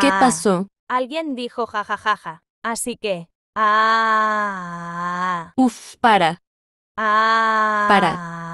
¿Qué pasó? Alguien dijo jajajaja. Así que. Ah. Uf, para. Ah. Para.